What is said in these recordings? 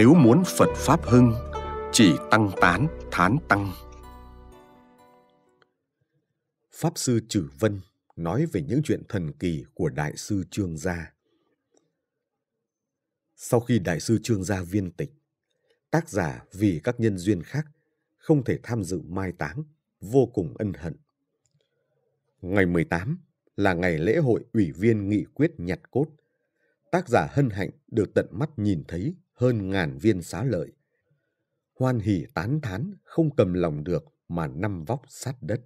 nếu muốn Phật Pháp hưng, chỉ tăng tán, thán tăng. Pháp Sư Trử Vân nói về những chuyện thần kỳ của Đại sư Trương Gia. Sau khi Đại sư Trương Gia viên tịch, tác giả vì các nhân duyên khác không thể tham dự mai táng, vô cùng ân hận. Ngày 18 là ngày lễ hội ủy viên nghị quyết nhặt cốt. Tác giả hân hạnh được tận mắt nhìn thấy hơn ngàn viên xá lợi. Hoan hỉ tán thán, không cầm lòng được mà năm vóc sát đất.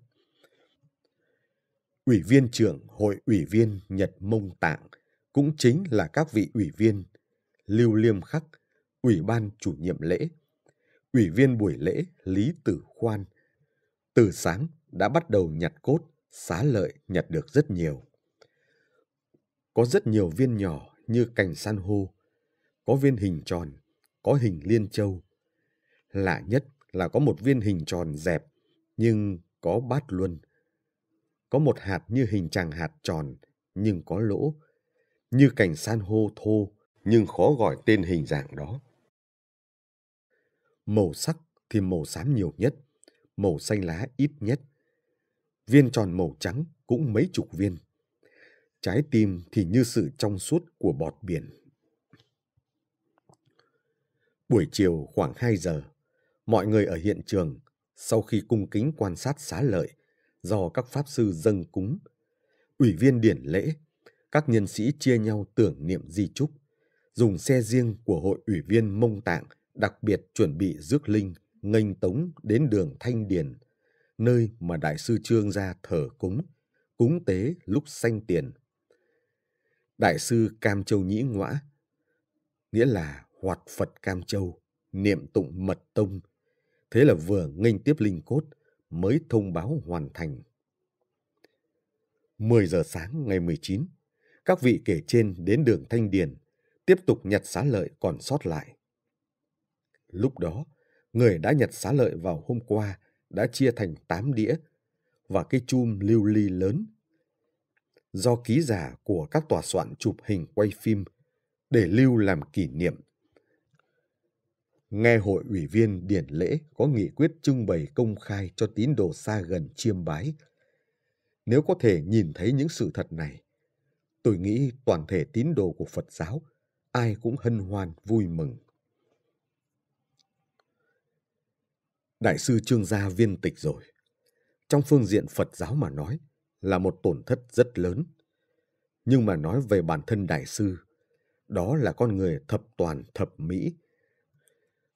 Ủy viên trưởng Hội ủy viên Nhật Mông Tạng cũng chính là các vị ủy viên Lưu Liêm Khắc, Ủy ban chủ nhiệm lễ, Ủy viên buổi lễ Lý Tử Khoan. Từ sáng đã bắt đầu nhặt cốt, xá lợi nhặt được rất nhiều. Có rất nhiều viên nhỏ như cành san hô, có viên hình tròn, có hình liên châu. Lạ nhất là có một viên hình tròn dẹp, nhưng có bát luân. Có một hạt như hình tràng hạt tròn, nhưng có lỗ. Như cảnh san hô thô, nhưng khó gọi tên hình dạng đó. Màu sắc thì màu xám nhiều nhất, màu xanh lá ít nhất. Viên tròn màu trắng cũng mấy chục viên. Trái tim thì như sự trong suốt của bọt biển. Buổi chiều khoảng 2 giờ, mọi người ở hiện trường sau khi cung kính quan sát xá lợi do các pháp sư dâng cúng, ủy viên điển lễ, các nhân sĩ chia nhau tưởng niệm di trúc, dùng xe riêng của hội ủy viên Mông Tạng đặc biệt chuẩn bị rước linh nghênh tống đến đường Thanh Điền, nơi mà đại sư Trương gia thờ cúng, cúng tế lúc sanh tiền. Đại sư Cam Châu Nhĩ Ngoã, nghĩa là hoạt Phật Cam Châu, niệm tụng mật tông. Thế là vừa nghênh tiếp linh cốt mới thông báo hoàn thành. 10 giờ sáng ngày 19, các vị kể trên đến đường Thanh Điền, tiếp tục nhặt xá lợi còn sót lại. Lúc đó, người đã nhặt xá lợi vào hôm qua đã chia thành 8 đĩa và cái chum lưu ly lớn. Do ký giả của các tòa soạn chụp hình quay phim để lưu làm kỷ niệm Nghe hội ủy viên điển lễ có nghị quyết trưng bày công khai cho tín đồ xa gần chiêm bái. Nếu có thể nhìn thấy những sự thật này, tôi nghĩ toàn thể tín đồ của Phật giáo ai cũng hân hoan vui mừng. Đại sư Trương Gia viên tịch rồi. Trong phương diện Phật giáo mà nói là một tổn thất rất lớn. Nhưng mà nói về bản thân Đại sư, đó là con người thập toàn thập mỹ,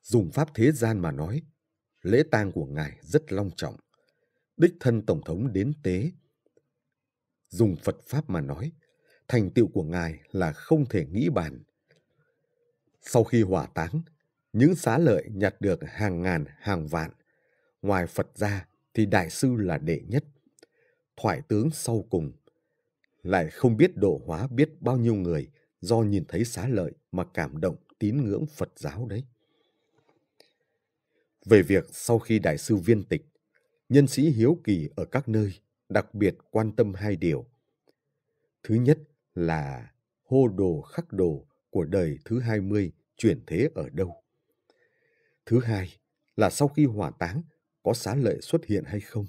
dùng pháp thế gian mà nói, lễ tang của ngài rất long trọng. Đích thân tổng thống đến tế. Dùng Phật pháp mà nói, thành tựu của ngài là không thể nghĩ bàn. Sau khi hỏa táng, những xá lợi nhặt được hàng ngàn hàng vạn, ngoài Phật ra thì đại sư là đệ nhất. Thoại tướng sau cùng lại không biết độ hóa biết bao nhiêu người do nhìn thấy xá lợi mà cảm động tín ngưỡng Phật giáo đấy về việc sau khi đại sư viên tịch, nhân sĩ hiếu kỳ ở các nơi đặc biệt quan tâm hai điều. Thứ nhất là hô đồ khắc đồ của đời thứ hai mươi chuyển thế ở đâu. Thứ hai là sau khi hỏa táng có xá lợi xuất hiện hay không.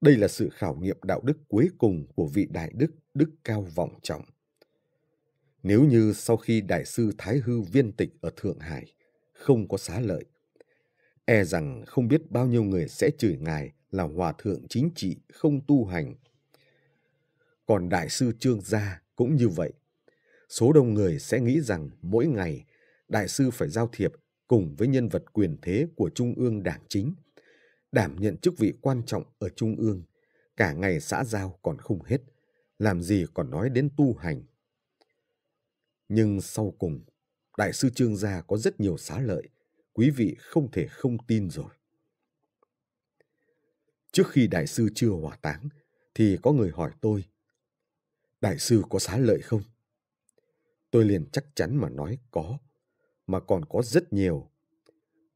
Đây là sự khảo nghiệm đạo đức cuối cùng của vị đại đức đức cao vọng trọng. Nếu như sau khi đại sư Thái Hư viên tịch ở Thượng Hải không có xá lợi, e rằng không biết bao nhiêu người sẽ chửi ngài là hòa thượng chính trị không tu hành. Còn đại sư Trương Gia cũng như vậy. Số đông người sẽ nghĩ rằng mỗi ngày đại sư phải giao thiệp cùng với nhân vật quyền thế của trung ương đảng chính, đảm nhận chức vị quan trọng ở trung ương, cả ngày xã giao còn không hết, làm gì còn nói đến tu hành. Nhưng sau cùng, đại sư Trương Gia có rất nhiều xá lợi – quý vị không thể không tin rồi. Trước khi đại sư chưa hỏa táng, thì có người hỏi tôi, đại sư có xá lợi không? Tôi liền chắc chắn mà nói có, mà còn có rất nhiều.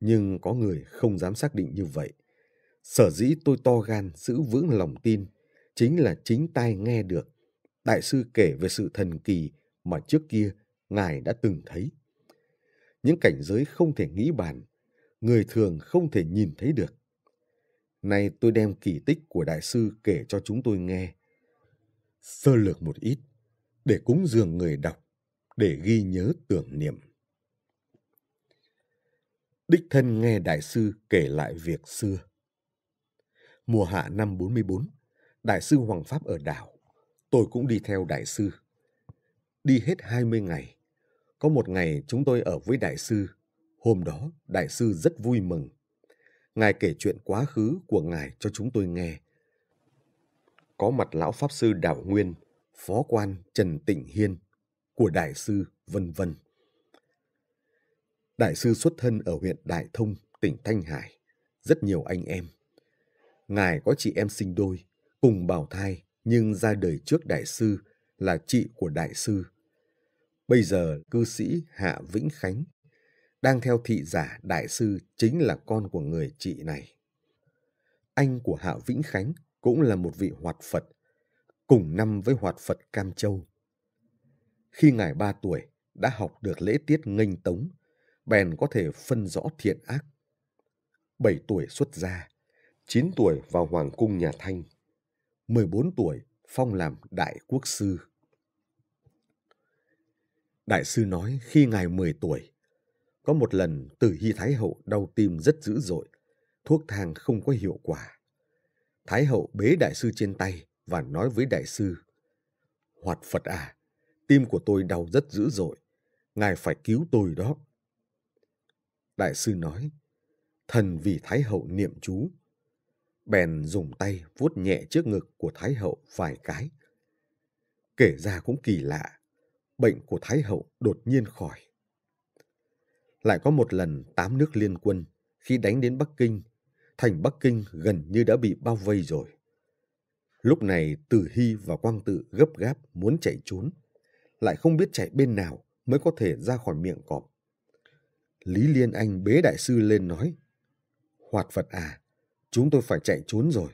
Nhưng có người không dám xác định như vậy. Sở dĩ tôi to gan giữ vững lòng tin chính là chính tai nghe được. Đại sư kể về sự thần kỳ mà trước kia Ngài đã từng thấy những cảnh giới không thể nghĩ bàn, người thường không thể nhìn thấy được. Nay tôi đem kỳ tích của đại sư kể cho chúng tôi nghe. Sơ lược một ít, để cúng dường người đọc, để ghi nhớ tưởng niệm. Đích thân nghe đại sư kể lại việc xưa. Mùa hạ năm 44, đại sư Hoàng Pháp ở đảo, tôi cũng đi theo đại sư. Đi hết 20 ngày, có một ngày chúng tôi ở với đại sư. Hôm đó, đại sư rất vui mừng. Ngài kể chuyện quá khứ của ngài cho chúng tôi nghe. Có mặt lão pháp sư Đạo Nguyên, phó quan Trần Tịnh Hiên của đại sư vân vân. Đại sư xuất thân ở huyện Đại Thông, tỉnh Thanh Hải, rất nhiều anh em. Ngài có chị em sinh đôi, cùng bào thai nhưng ra đời trước đại sư là chị của đại sư bây giờ cư sĩ Hạ Vĩnh Khánh, đang theo thị giả đại sư chính là con của người chị này. Anh của Hạ Vĩnh Khánh cũng là một vị hoạt Phật, cùng năm với hoạt Phật Cam Châu. Khi ngài ba tuổi đã học được lễ tiết nghênh tống, bèn có thể phân rõ thiện ác. Bảy tuổi xuất gia, chín tuổi vào hoàng cung nhà Thanh, mười bốn tuổi phong làm đại quốc sư. Đại sư nói khi ngài 10 tuổi, có một lần Từ Hy Thái Hậu đau tim rất dữ dội, thuốc thang không có hiệu quả. Thái Hậu bế đại sư trên tay và nói với đại sư, Hoạt Phật à, tim của tôi đau rất dữ dội, ngài phải cứu tôi đó. Đại sư nói, thần vì Thái Hậu niệm chú. Bèn dùng tay vuốt nhẹ trước ngực của Thái Hậu vài cái. Kể ra cũng kỳ lạ, bệnh của Thái Hậu đột nhiên khỏi. Lại có một lần tám nước liên quân khi đánh đến Bắc Kinh, thành Bắc Kinh gần như đã bị bao vây rồi. Lúc này từ Hy và Quang Tự gấp gáp muốn chạy trốn, lại không biết chạy bên nào mới có thể ra khỏi miệng cọp. Lý Liên Anh bế đại sư lên nói, Hoạt Phật à, chúng tôi phải chạy trốn rồi,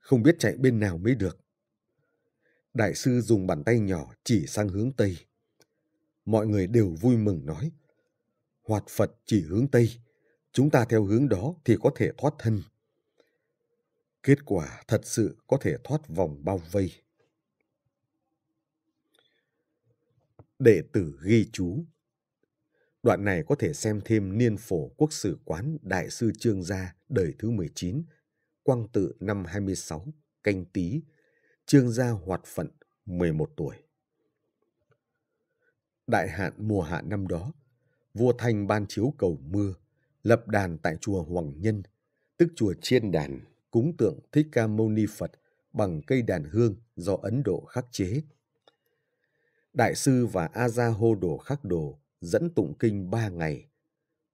không biết chạy bên nào mới được. Đại sư dùng bàn tay nhỏ chỉ sang hướng Tây mọi người đều vui mừng nói. Hoạt Phật chỉ hướng Tây, chúng ta theo hướng đó thì có thể thoát thân. Kết quả thật sự có thể thoát vòng bao vây. Đệ tử ghi chú Đoạn này có thể xem thêm niên phổ quốc sử quán Đại sư Trương Gia đời thứ 19, quang tự năm 26, canh tý Trương Gia hoạt phận 11 tuổi đại hạn mùa hạ năm đó, vua Thanh ban chiếu cầu mưa, lập đàn tại chùa Hoàng Nhân, tức chùa Chiên Đàn, cúng tượng Thích Ca Mâu Ni Phật bằng cây đàn hương do Ấn Độ khắc chế. Đại sư và A Gia Hô Đồ khắc đồ dẫn tụng kinh ba ngày.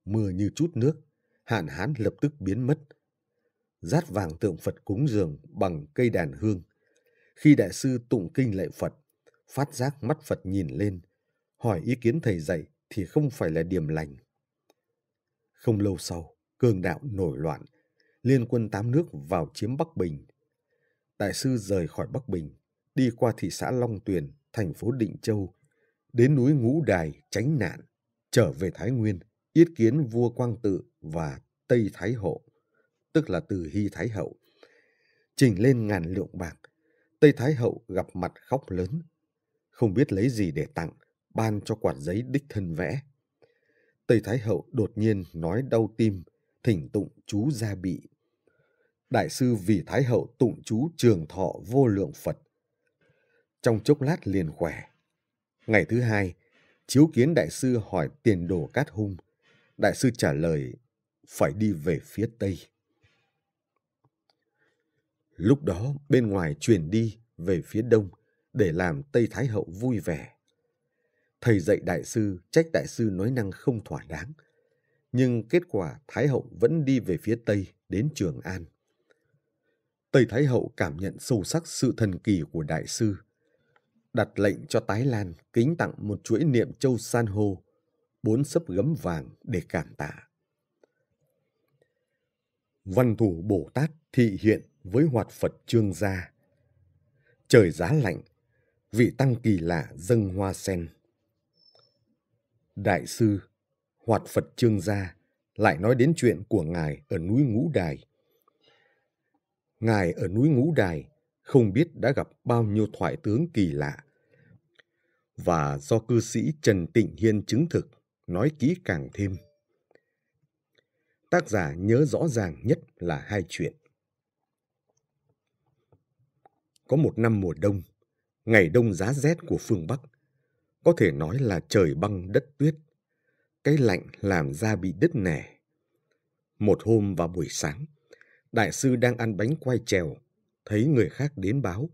Mưa như chút nước, hạn hán lập tức biến mất. Rát vàng tượng Phật cúng dường bằng cây đàn hương. Khi đại sư tụng kinh lạy Phật, phát giác mắt Phật nhìn lên – hỏi ý kiến thầy dạy thì không phải là điểm lành. Không lâu sau, cường đạo nổi loạn, liên quân tám nước vào chiếm Bắc Bình. Đại sư rời khỏi Bắc Bình, đi qua thị xã Long Tuyền, thành phố Định Châu, đến núi Ngũ Đài tránh nạn, trở về Thái Nguyên, yết kiến vua Quang Tự và Tây Thái hậu tức là từ Hy Thái Hậu. Trình lên ngàn lượng bạc, Tây Thái Hậu gặp mặt khóc lớn, không biết lấy gì để tặng – ban cho quạt giấy đích thân vẽ. Tây Thái Hậu đột nhiên nói đau tim, thỉnh tụng chú gia bị. Đại sư vì Thái Hậu tụng chú trường thọ vô lượng Phật. Trong chốc lát liền khỏe. Ngày thứ hai, chiếu kiến đại sư hỏi tiền đồ cát hung. Đại sư trả lời, phải đi về phía Tây. Lúc đó bên ngoài truyền đi về phía Đông để làm Tây Thái Hậu vui vẻ thầy dạy đại sư trách đại sư nói năng không thỏa đáng. Nhưng kết quả Thái Hậu vẫn đi về phía Tây đến Trường An. Tây Thái Hậu cảm nhận sâu sắc sự thần kỳ của đại sư. Đặt lệnh cho Tái Lan kính tặng một chuỗi niệm châu san hô, bốn sấp gấm vàng để cảm tạ. Văn thủ Bồ Tát thị hiện với hoạt Phật trương gia. Trời giá lạnh, vị tăng kỳ lạ dâng hoa sen. Đại sư Hoạt Phật Trương Gia lại nói đến chuyện của Ngài ở núi Ngũ Đài. Ngài ở núi Ngũ Đài không biết đã gặp bao nhiêu thoại tướng kỳ lạ. Và do cư sĩ Trần Tịnh Hiên chứng thực, nói kỹ càng thêm. Tác giả nhớ rõ ràng nhất là hai chuyện. Có một năm mùa đông, ngày đông giá rét của phương Bắc, có thể nói là trời băng đất tuyết. Cái lạnh làm da bị đứt nẻ. Một hôm vào buổi sáng, đại sư đang ăn bánh quay trèo, thấy người khác đến báo,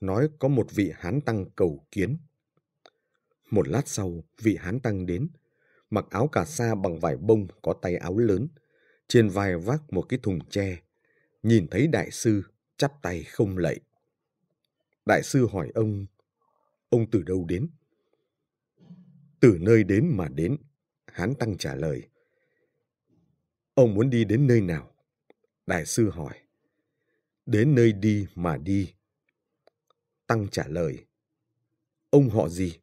nói có một vị hán tăng cầu kiến. Một lát sau, vị hán tăng đến, mặc áo cà sa bằng vải bông có tay áo lớn, trên vai vác một cái thùng tre. Nhìn thấy đại sư, chắp tay không lạy. Đại sư hỏi ông, ông từ đâu đến? từ nơi đến mà đến. Hán Tăng trả lời. Ông muốn đi đến nơi nào? Đại sư hỏi. Đến nơi đi mà đi. Tăng trả lời. Ông họ gì?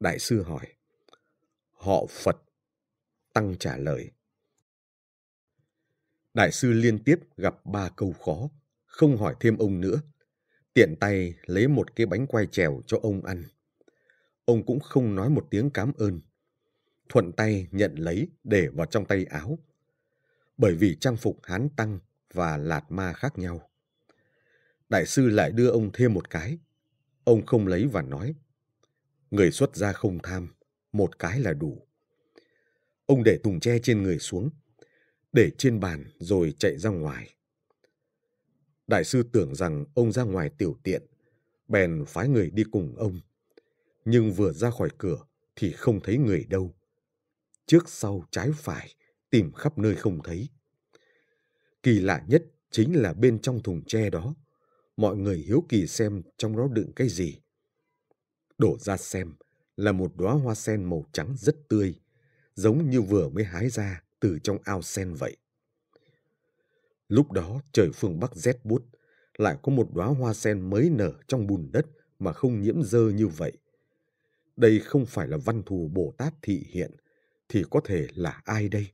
Đại sư hỏi. Họ Phật. Tăng trả lời. Đại sư liên tiếp gặp ba câu khó, không hỏi thêm ông nữa. Tiện tay lấy một cái bánh quay trèo cho ông ăn ông cũng không nói một tiếng cám ơn. Thuận tay nhận lấy để vào trong tay áo. Bởi vì trang phục hán tăng và lạt ma khác nhau. Đại sư lại đưa ông thêm một cái. Ông không lấy và nói. Người xuất gia không tham, một cái là đủ. Ông để thùng tre trên người xuống, để trên bàn rồi chạy ra ngoài. Đại sư tưởng rằng ông ra ngoài tiểu tiện, bèn phái người đi cùng ông nhưng vừa ra khỏi cửa thì không thấy người đâu. Trước sau trái phải, tìm khắp nơi không thấy. Kỳ lạ nhất chính là bên trong thùng tre đó. Mọi người hiếu kỳ xem trong đó đựng cái gì. Đổ ra xem là một đóa hoa sen màu trắng rất tươi, giống như vừa mới hái ra từ trong ao sen vậy. Lúc đó trời phương Bắc rét buốt lại có một đóa hoa sen mới nở trong bùn đất mà không nhiễm dơ như vậy đây không phải là văn thù Bồ Tát thị hiện, thì có thể là ai đây?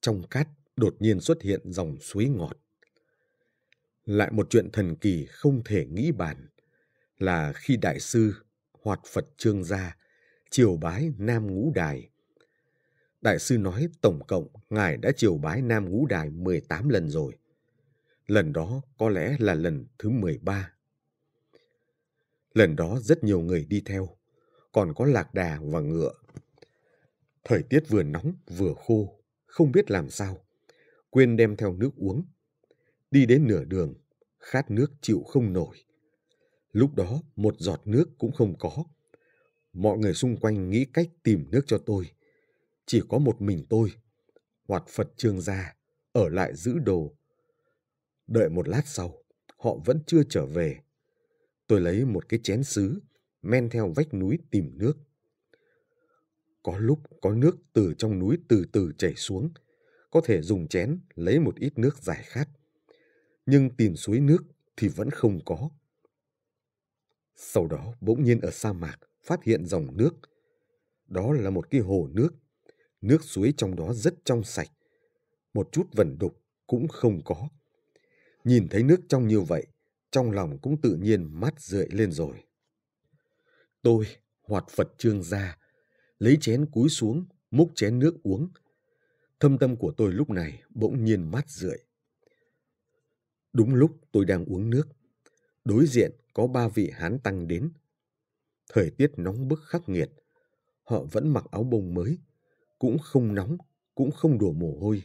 Trong cát đột nhiên xuất hiện dòng suối ngọt. Lại một chuyện thần kỳ không thể nghĩ bàn là khi Đại sư hoạt Phật Trương Gia chiều bái Nam Ngũ Đài. Đại sư nói tổng cộng Ngài đã chiều bái Nam Ngũ Đài 18 lần rồi. Lần đó có lẽ là lần thứ 13 Lần đó rất nhiều người đi theo, còn có lạc đà và ngựa. Thời tiết vừa nóng vừa khô, không biết làm sao. Quên đem theo nước uống. Đi đến nửa đường, khát nước chịu không nổi. Lúc đó một giọt nước cũng không có. Mọi người xung quanh nghĩ cách tìm nước cho tôi. Chỉ có một mình tôi, hoạt Phật trương gia, ở lại giữ đồ. Đợi một lát sau, họ vẫn chưa trở về. Tôi lấy một cái chén sứ, men theo vách núi tìm nước. Có lúc có nước từ trong núi từ từ chảy xuống, có thể dùng chén lấy một ít nước giải khát. Nhưng tìm suối nước thì vẫn không có. Sau đó bỗng nhiên ở sa mạc phát hiện dòng nước. Đó là một cái hồ nước. Nước suối trong đó rất trong sạch. Một chút vẩn đục cũng không có. Nhìn thấy nước trong như vậy trong lòng cũng tự nhiên mắt rượi lên rồi. Tôi, hoạt Phật trương ra lấy chén cúi xuống, múc chén nước uống. Thâm tâm của tôi lúc này bỗng nhiên mắt rượi. Đúng lúc tôi đang uống nước, đối diện có ba vị hán tăng đến. Thời tiết nóng bức khắc nghiệt, họ vẫn mặc áo bông mới, cũng không nóng, cũng không đổ mồ hôi.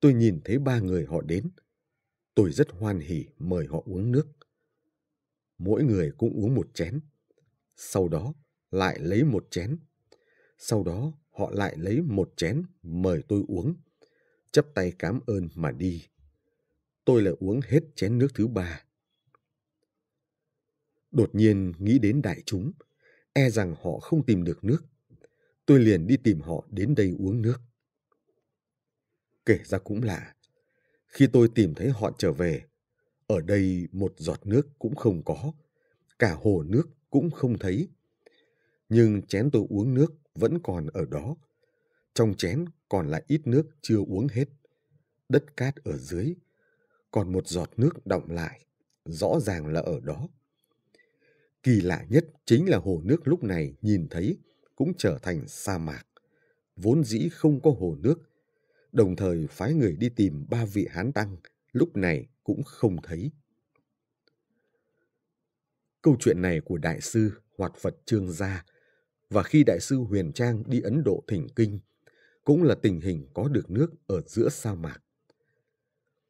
Tôi nhìn thấy ba người họ đến – Tôi rất hoan hỉ mời họ uống nước. Mỗi người cũng uống một chén. Sau đó lại lấy một chén. Sau đó họ lại lấy một chén mời tôi uống. Chấp tay cảm ơn mà đi. Tôi lại uống hết chén nước thứ ba. Đột nhiên nghĩ đến đại chúng, e rằng họ không tìm được nước. Tôi liền đi tìm họ đến đây uống nước. Kể ra cũng lạ, khi tôi tìm thấy họ trở về, ở đây một giọt nước cũng không có, cả hồ nước cũng không thấy. Nhưng chén tôi uống nước vẫn còn ở đó. Trong chén còn lại ít nước chưa uống hết. Đất cát ở dưới, còn một giọt nước đọng lại, rõ ràng là ở đó. Kỳ lạ nhất chính là hồ nước lúc này nhìn thấy cũng trở thành sa mạc. Vốn dĩ không có hồ nước đồng thời phái người đi tìm ba vị hán tăng, lúc này cũng không thấy. Câu chuyện này của Đại sư Hoạt Phật Trương Gia và khi Đại sư Huyền Trang đi Ấn Độ thỉnh kinh cũng là tình hình có được nước ở giữa sa mạc.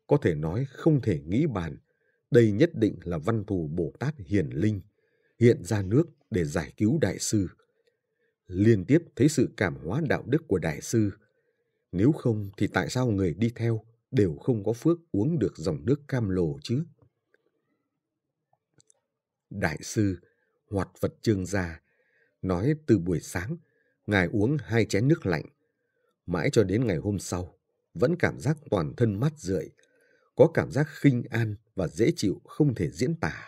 Có thể nói không thể nghĩ bàn, đây nhất định là văn thù Bồ Tát Hiền Linh, hiện ra nước để giải cứu Đại sư. Liên tiếp thấy sự cảm hóa đạo đức của Đại sư – nếu không thì tại sao người đi theo đều không có phước uống được dòng nước cam lồ chứ? Đại sư hoạt Phật trương gia nói từ buổi sáng ngài uống hai chén nước lạnh mãi cho đến ngày hôm sau vẫn cảm giác toàn thân mát rượi có cảm giác khinh an và dễ chịu không thể diễn tả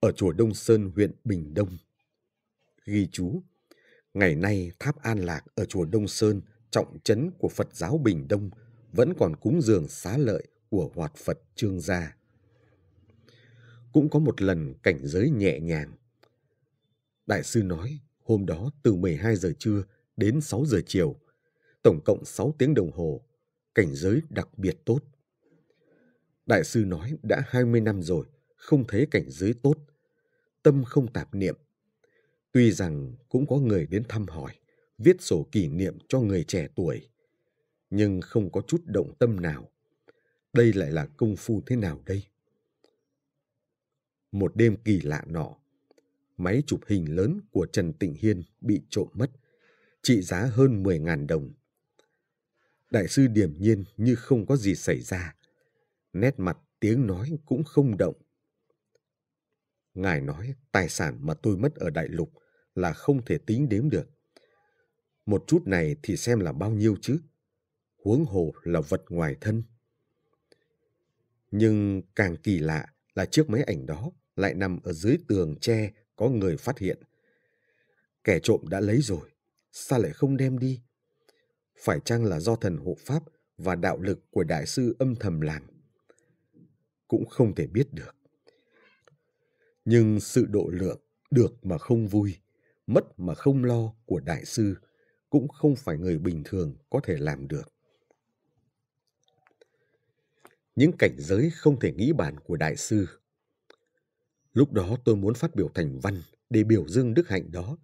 ở chùa đông sơn huyện bình đông ghi chú Ngày nay tháp An Lạc ở chùa Đông Sơn, trọng trấn của Phật giáo Bình Đông, vẫn còn cúng dường xá lợi của hoạt Phật Trương Gia. Cũng có một lần cảnh giới nhẹ nhàng. Đại sư nói, hôm đó từ 12 giờ trưa đến 6 giờ chiều, tổng cộng 6 tiếng đồng hồ, cảnh giới đặc biệt tốt. Đại sư nói đã 20 năm rồi, không thấy cảnh giới tốt. Tâm không tạp niệm, Tuy rằng cũng có người đến thăm hỏi, viết sổ kỷ niệm cho người trẻ tuổi, nhưng không có chút động tâm nào. Đây lại là công phu thế nào đây? Một đêm kỳ lạ nọ, máy chụp hình lớn của Trần Tịnh Hiên bị trộm mất, trị giá hơn 10.000 đồng. Đại sư điềm nhiên như không có gì xảy ra, nét mặt tiếng nói cũng không động. Ngài nói tài sản mà tôi mất ở đại lục là không thể tính đếm được. Một chút này thì xem là bao nhiêu chứ? Huống hồ là vật ngoài thân. Nhưng càng kỳ lạ là chiếc máy ảnh đó lại nằm ở dưới tường tre có người phát hiện. Kẻ trộm đã lấy rồi, sao lại không đem đi? Phải chăng là do thần hộ pháp và đạo lực của đại sư âm thầm làm? Cũng không thể biết được. Nhưng sự độ lượng được mà không vui mất mà không lo của đại sư cũng không phải người bình thường có thể làm được. Những cảnh giới không thể nghĩ bàn của đại sư. Lúc đó tôi muốn phát biểu thành văn để biểu dương đức hạnh đó,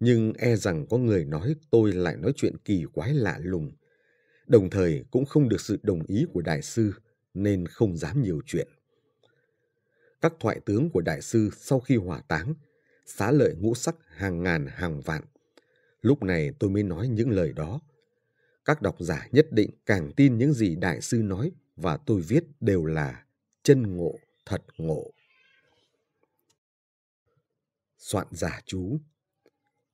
nhưng e rằng có người nói tôi lại nói chuyện kỳ quái lạ lùng, đồng thời cũng không được sự đồng ý của đại sư nên không dám nhiều chuyện. Các thoại tướng của đại sư sau khi hỏa táng – xá lợi ngũ sắc hàng ngàn hàng vạn. Lúc này tôi mới nói những lời đó. Các độc giả nhất định càng tin những gì đại sư nói và tôi viết đều là chân ngộ, thật ngộ. Soạn giả chú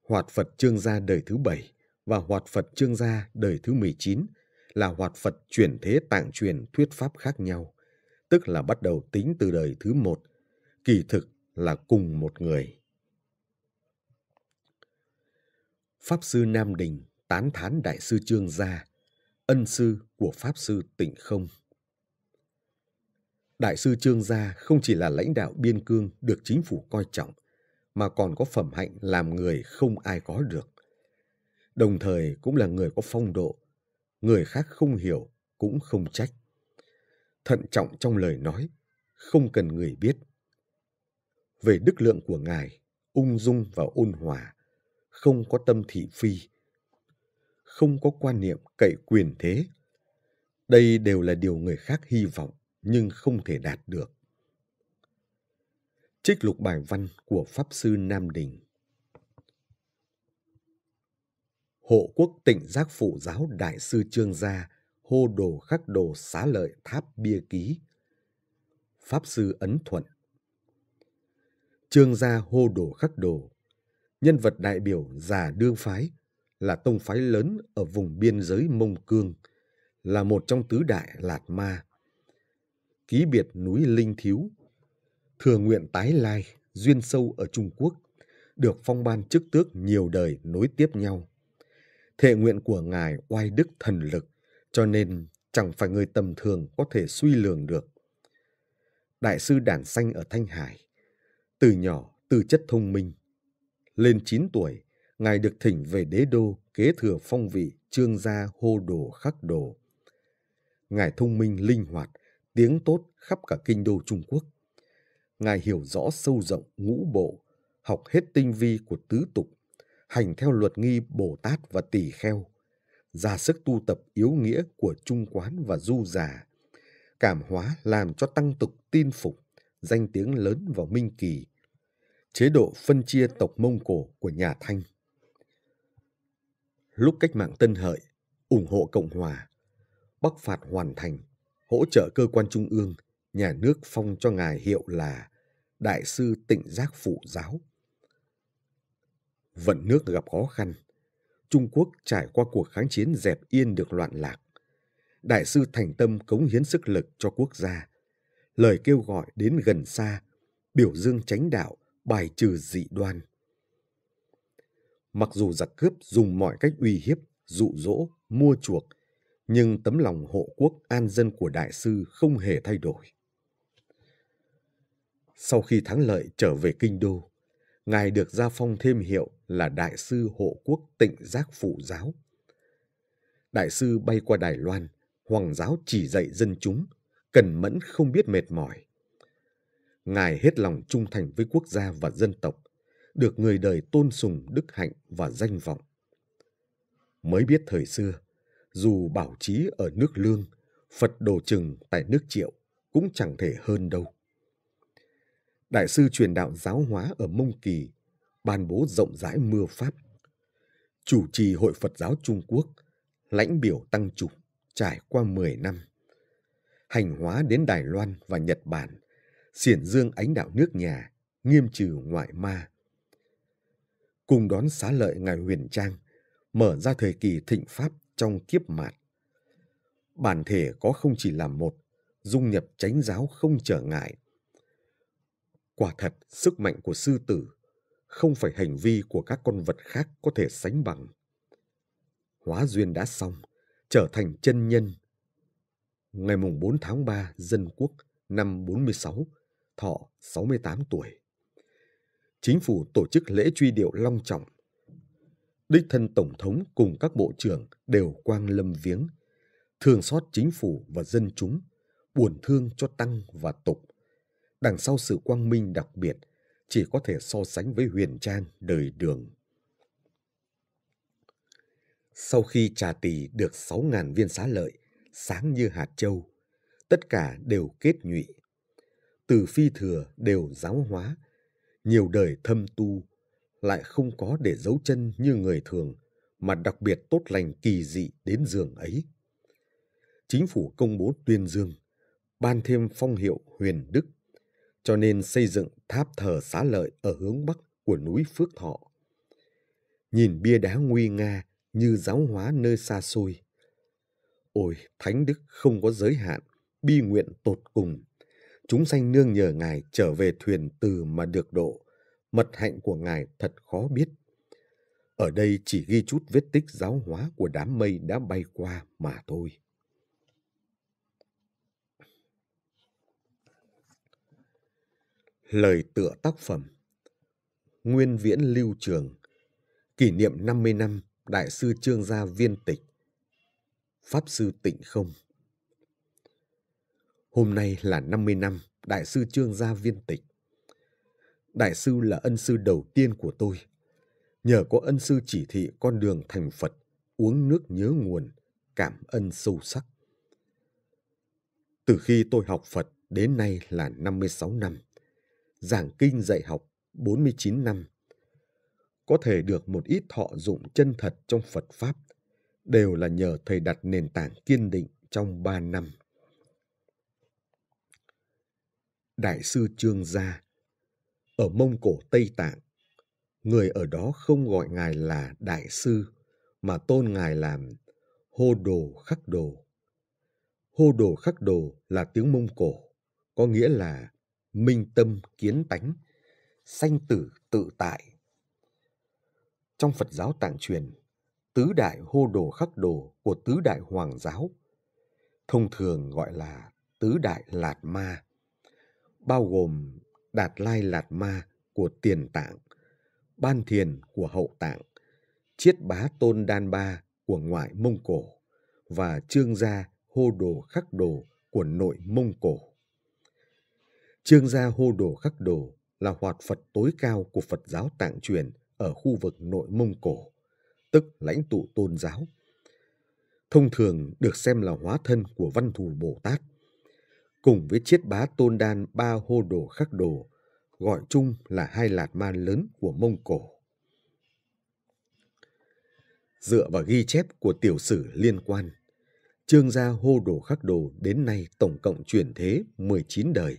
Hoạt Phật Trương Gia đời thứ bảy và Hoạt Phật Trương Gia đời thứ 19 là Hoạt Phật chuyển thế tạng truyền thuyết pháp khác nhau, tức là bắt đầu tính từ đời thứ một, kỳ thực là cùng một người. Pháp sư Nam Đình tán thán Đại sư Trương Gia, ân sư của Pháp sư Tịnh Không. Đại sư Trương Gia không chỉ là lãnh đạo biên cương được chính phủ coi trọng, mà còn có phẩm hạnh làm người không ai có được. Đồng thời cũng là người có phong độ, người khác không hiểu cũng không trách. Thận trọng trong lời nói, không cần người biết. Về đức lượng của ngài, ung dung và ôn hòa, không có tâm thị phi, không có quan niệm cậy quyền thế. Đây đều là điều người khác hy vọng nhưng không thể đạt được. Trích lục bài văn của Pháp Sư Nam Đình Hộ quốc tịnh giác phụ giáo Đại sư Trương Gia hô đồ khắc đồ xá lợi tháp bia ký. Pháp Sư Ấn Thuận Trương Gia hô đồ khắc đồ nhân vật đại biểu già đương phái là tông phái lớn ở vùng biên giới Mông Cương, là một trong tứ đại Lạt Ma. Ký biệt núi Linh Thiếu, thừa nguyện tái lai, duyên sâu ở Trung Quốc, được phong ban chức tước nhiều đời nối tiếp nhau. Thệ nguyện của Ngài oai đức thần lực, cho nên chẳng phải người tầm thường có thể suy lường được. Đại sư Đản Xanh ở Thanh Hải, từ nhỏ, từ chất thông minh, lên 9 tuổi, ngài được thỉnh về đế đô kế thừa phong vị trương gia hô đồ khắc đồ. Ngài thông minh linh hoạt, tiếng tốt khắp cả kinh đô Trung Quốc. Ngài hiểu rõ sâu rộng ngũ bộ, học hết tinh vi của tứ tục, hành theo luật nghi Bồ Tát và Tỳ Kheo, ra sức tu tập yếu nghĩa của Trung Quán và Du Già, cảm hóa làm cho tăng tục tin phục, danh tiếng lớn vào Minh Kỳ, chế độ phân chia tộc Mông Cổ của nhà Thanh. Lúc cách mạng Tân Hợi ủng hộ Cộng Hòa, Bắc phạt hoàn thành, hỗ trợ cơ quan trung ương, nhà nước phong cho ngài hiệu là Đại sư Tịnh Giác Phụ Giáo. Vận nước gặp khó khăn, Trung Quốc trải qua cuộc kháng chiến dẹp yên được loạn lạc. Đại sư thành tâm cống hiến sức lực cho quốc gia. Lời kêu gọi đến gần xa, biểu dương chánh đạo, bài trừ dị đoan. Mặc dù giặc cướp dùng mọi cách uy hiếp, dụ dỗ, mua chuộc, nhưng tấm lòng hộ quốc an dân của đại sư không hề thay đổi. Sau khi thắng lợi trở về kinh đô, ngài được gia phong thêm hiệu là đại sư hộ quốc tịnh giác phụ giáo. Đại sư bay qua Đài Loan, hoàng giáo chỉ dạy dân chúng, cần mẫn không biết mệt mỏi. Ngài hết lòng trung thành với quốc gia và dân tộc, được người đời tôn sùng đức hạnh và danh vọng. Mới biết thời xưa, dù bảo trí ở nước lương, Phật đồ chừng tại nước triệu cũng chẳng thể hơn đâu. Đại sư truyền đạo giáo hóa ở Mông Kỳ ban bố rộng rãi mưa Pháp. Chủ trì Hội Phật giáo Trung Quốc, lãnh biểu tăng chủ trải qua 10 năm. Hành hóa đến Đài Loan và Nhật Bản xiển dương ánh đạo nước nhà, nghiêm trừ ngoại ma. Cùng đón xá lợi ngài huyền trang, mở ra thời kỳ thịnh pháp trong kiếp mạt. Bản thể có không chỉ làm một, dung nhập chánh giáo không trở ngại. Quả thật, sức mạnh của sư tử không phải hành vi của các con vật khác có thể sánh bằng. Hóa duyên đã xong, trở thành chân nhân. Ngày mùng 4 tháng 3 dân quốc năm 46 thọ 68 tuổi. Chính phủ tổ chức lễ truy điệu long trọng. Đích thân Tổng thống cùng các bộ trưởng đều quang lâm viếng, thương xót chính phủ và dân chúng, buồn thương cho Tăng và Tục. Đằng sau sự quang minh đặc biệt chỉ có thể so sánh với huyền trang đời đường. Sau khi trà tỳ được 6.000 viên xá lợi, sáng như hạt châu, tất cả đều kết nhụy từ phi thừa đều giáo hóa, nhiều đời thâm tu, lại không có để dấu chân như người thường, mà đặc biệt tốt lành kỳ dị đến giường ấy. Chính phủ công bố tuyên dương, ban thêm phong hiệu huyền đức, cho nên xây dựng tháp thờ xá lợi ở hướng bắc của núi Phước Thọ. Nhìn bia đá nguy nga như giáo hóa nơi xa xôi. Ôi, Thánh Đức không có giới hạn, bi nguyện tột cùng chúng sanh nương nhờ Ngài trở về thuyền từ mà được độ. Mật hạnh của Ngài thật khó biết. Ở đây chỉ ghi chút vết tích giáo hóa của đám mây đã bay qua mà thôi. Lời tựa tác phẩm Nguyên viễn lưu trường Kỷ niệm 50 năm Đại sư Trương Gia Viên Tịch Pháp sư Tịnh Không Hôm nay là 50 năm Đại sư Trương Gia viên tịch. Đại sư là ân sư đầu tiên của tôi. Nhờ có ân sư chỉ thị con đường thành Phật, uống nước nhớ nguồn, cảm ân sâu sắc. Từ khi tôi học Phật đến nay là 56 năm, giảng kinh dạy học 49 năm. Có thể được một ít thọ dụng chân thật trong Phật Pháp đều là nhờ thầy đặt nền tảng kiên định trong 3 năm đại sư Trương Gia. Ở Mông Cổ Tây Tạng, người ở đó không gọi ngài là đại sư mà tôn ngài làm hô đồ khắc đồ. Hô đồ khắc đồ là tiếng Mông Cổ, có nghĩa là minh tâm kiến tánh, sanh tử tự tại. Trong Phật giáo tạng truyền, tứ đại hô đồ khắc đồ của tứ đại hoàng giáo, thông thường gọi là tứ đại lạt ma bao gồm Đạt Lai Lạt Ma của Tiền Tạng, Ban Thiền của Hậu Tạng, Chiết Bá Tôn Đan Ba của Ngoại Mông Cổ và Trương Gia Hô Đồ Khắc Đồ của Nội Mông Cổ. Trương Gia Hô Đồ Khắc Đồ là hoạt Phật tối cao của Phật giáo Tạng truyền ở khu vực Nội Mông Cổ, tức lãnh tụ tôn giáo. Thông thường được xem là hóa thân của văn thù Bồ Tát – cùng với chiết bá tôn đan ba hô đồ khắc đồ, gọi chung là hai lạt man lớn của Mông Cổ. Dựa vào ghi chép của tiểu sử liên quan, Trương gia hô đồ khắc đồ đến nay tổng cộng chuyển thế 19 đời.